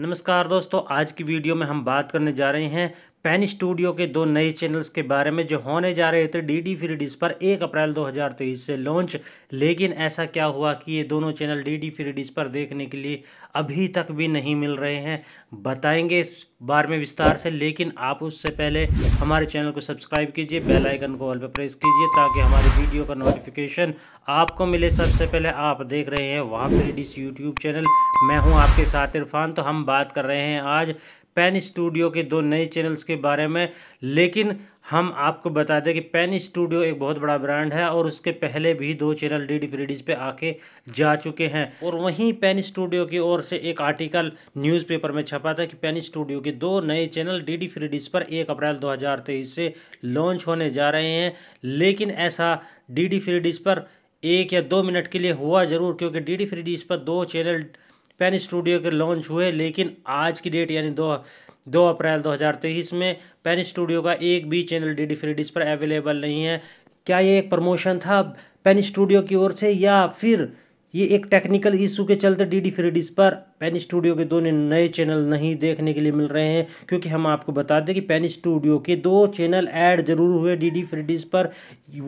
नमस्कार दोस्तों आज की वीडियो में हम बात करने जा रहे हैं पेन स्टूडियो के दो नए चैनल्स के बारे में जो होने जा रहे थे डी डी फ्री पर एक अप्रैल 2023 से लॉन्च लेकिन ऐसा क्या हुआ कि ये दोनों चैनल डी डी फ्री पर देखने के लिए अभी तक भी नहीं मिल रहे हैं बताएंगे इस बारे में विस्तार से लेकिन आप उससे पहले हमारे चैनल को सब्सक्राइब कीजिए बेल आइकन को ऑल पर प्रेस कीजिए ताकि हमारी वीडियो का नोटिफिकेशन आपको मिले सबसे पहले आप देख रहे हैं वहाँ फ्री यूट्यूब चैनल मैं हूँ आपके साथ इरफान तो हम बात कर रहे हैं आज पेन स्टूडियो के दो नए चैनल्स के बारे में लेकिन हम आपको बता दें कि पेन स्टूडियो एक बहुत बड़ा ब्रांड है और उसके पहले भी दो चैनल डी डी फ्रीडीज़ पर आके जा चुके हैं और वहीं पेन स्टूडियो की ओर से एक आर्टिकल न्यूज़पेपर में छपा था कि पेन स्टूडियो के दो नए चैनल डी डी फ्रीडीज़ पर एक अप्रैल तेईस से लॉन्च होने जा रहे हैं लेकिन ऐसा डी डी फ्रीडीज़ पर एक या दो मिनट के लिए हुआ ज़रूर क्योंकि डी डी फ्रीडीज़ पर दो चैनल पेन स्टूडियो के लॉन्च हुए लेकिन आज की डेट यानी दो दो अप्रैल 2023 में पेन स्टूडियो का एक भी channel D D free dish पर अवेलेबल नहीं है क्या ये एक प्रमोशन था पेन स्टूडियो की ओर से या फिर ये एक टेक्निकल इशू के चलते डी डी फ्री पर पेन स्टूडियो के दो नए चैनल नहीं देखने के लिए मिल रहे हैं क्योंकि हम आपको बता दें कि पेन स्टूडियो के दो चैनल ऐड जरूर हुए डी डी फ्री पर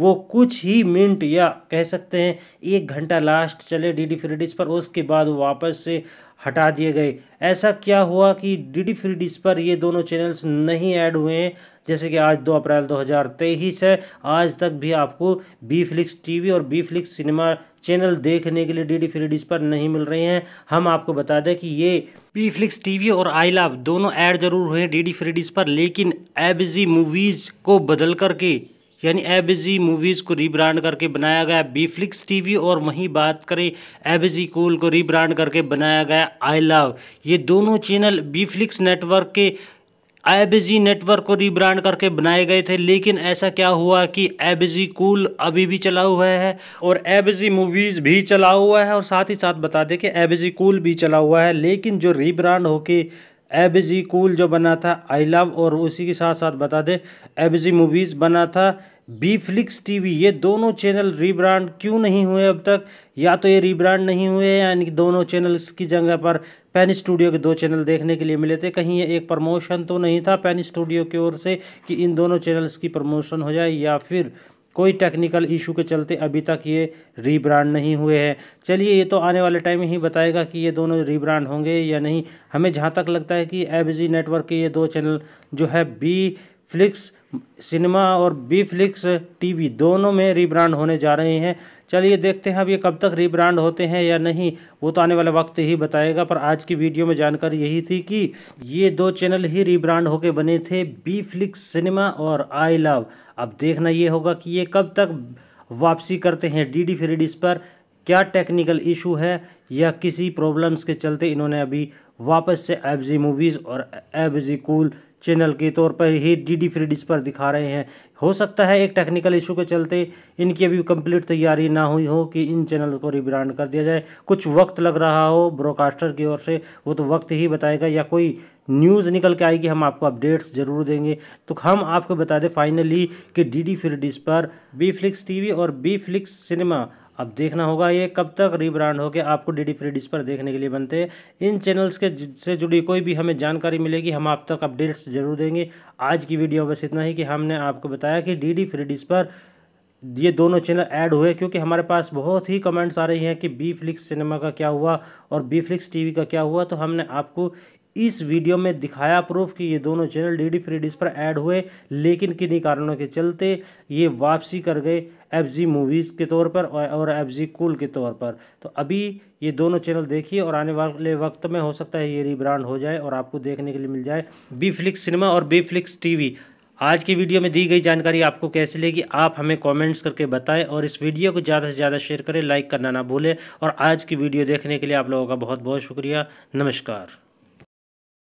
वो कुछ ही मिनट या कह सकते हैं एक घंटा लास्ट चले डी डी फ्री पर उसके बाद वापस से हटा दिए गए ऐसा क्या हुआ कि डी डी फ्री पर ये दोनों चैनल्स नहीं ऐड हुए हैं जैसे कि आज दो अप्रैल तेईस है आज तक भी आपको बी फ्लिक्स वी और बी फ्लिक्स सिनेमा चैनल देखने के लिए डी डी फ्री डिश पर नहीं मिल रहे हैं हम आपको बता दें कि ये पी फ्लिक्स टीवी और आई लव दोनों ऐड जरूर हुए हैं डी डी फ्री डिश पर लेकिन एबजी मूवीज़ को बदल करके यानी एबजी मूवीज़ को रीब्रांड करके बनाया गया बी फ्लिक्स टीवी और वहीं बात करें एबजी कूल को रीब्रांड करके बनाया गया आई लव ये दोनों चैनल बी फ्लिक्स नेटवर्क के एबीजी नेटवर्क को रिब्रांड करके बनाए गए थे लेकिन ऐसा क्या हुआ कि एबीजी कूल अभी भी चला हुआ है और एबीजी मूवीज़ भी चला हुआ है और साथ ही साथ बता दें कि एबीजी कूल भी चला हुआ है लेकिन जो रिब्रांड होके एबीजी कूल जो बना था आई लव और उसी के साथ साथ बता दें एबीजी मूवीज़ बना था बी फ्लिक्स टीवी ये दोनों चैनल रीब्रांड क्यों नहीं हुए अब तक या तो ये रीब्रांड नहीं हुए यानी कि दोनों चैनल्स की जगह पर पेन स्टूडियो के दो चैनल देखने के लिए मिले थे कहीं ये एक प्रमोशन तो नहीं था पेन स्टूडियो की ओर से कि इन दोनों चैनल्स की प्रमोशन हो जाए या फिर कोई टेक्निकल इशू के चलते अभी तक ये रीब्रांड नहीं हुए हैं चलिए ये तो आने वाले टाइम में ही बताएगा कि ये दोनों रीब्रांड होंगे या नहीं हमें जहाँ तक लगता है कि एबजी नेटवर्क के ये दो चैनल जो है बी फ्लिक्स सिनेमा और बी फ्लिक्स टीवी दोनों में रीब्रांड होने जा रहे हैं चलिए देखते हैं अब ये कब तक रीब्रांड होते हैं या नहीं वो तो आने वाला वक्त ही बताएगा पर आज की वीडियो में जानकारी यही थी कि ये दो चैनल ही रीब्रांड होकर बने थे बी फ्लिक्स सिनेमा और आई लव अब देखना ये होगा कि ये कब तक वापसी करते हैं डी डी फ्रीडिस पर क्या टेक्निकल इशू है या किसी प्रॉब्लम्स के चलते इन्होंने अभी वापस से एफ मूवीज़ और एफ जी कूल चैनल के तौर पर ही डी डी फ्री पर दिखा रहे हैं हो सकता है एक टेक्निकल इशू के चलते इनकी अभी कंप्लीट तैयारी ना हुई हो कि इन चैनल को रिब्रांड कर दिया जाए कुछ वक्त लग रहा हो ब्रॉडकास्टर की ओर से वो तो वक्त ही बताएगा या कोई न्यूज़ निकल के आएगी हम आपको अपडेट्स ज़रूर देंगे तो हम आपको बता दें फाइनली कि डी डी फ्री पर बी फ्लिक्स टी और बी फ्लिक्स सिनेमा अब देखना होगा ये कब तक रीब्रांड होकर आपको डी डी फ्री पर देखने के लिए बनते हैं इन चैनल्स के से जुड़ी कोई भी हमें जानकारी मिलेगी हम आप तक अपडेट्स जरूर देंगे आज की वीडियो बस इतना ही कि हमने आपको बताया कि डी डी फ्री पर ये दोनों चैनल ऐड हुए क्योंकि हमारे पास बहुत ही कमेंट्स आ रही हैं कि बी फ्लिक्स सिनेमा का क्या हुआ और बी फ्लिक्स टी का क्या हुआ तो हमने आपको इस वीडियो में दिखाया प्रूफ कि ये दोनों चैनल डी डी फ्री पर ऐड हुए लेकिन किन्हीं कारणों के चलते ये वापसी कर गए एफ जी मूवीज़ के तौर पर और एफ जी कूल के तौर पर तो अभी ये दोनों चैनल देखिए और आने वाले वक्त में हो सकता है ये रिब्रांड हो जाए और आपको देखने के लिए मिल जाए बी फ्लिक्स सिनेमा और बी फ्लिक्स टी आज की वीडियो में दी गई जानकारी आपको कैसी लगी आप हमें कमेंट्स करके बताएं और इस वीडियो को ज़्यादा से ज़्यादा शेयर करें लाइक करना ना भूलें और आज की वीडियो देखने के लिए आप लोगों का बहुत बहुत शुक्रिया नमस्कार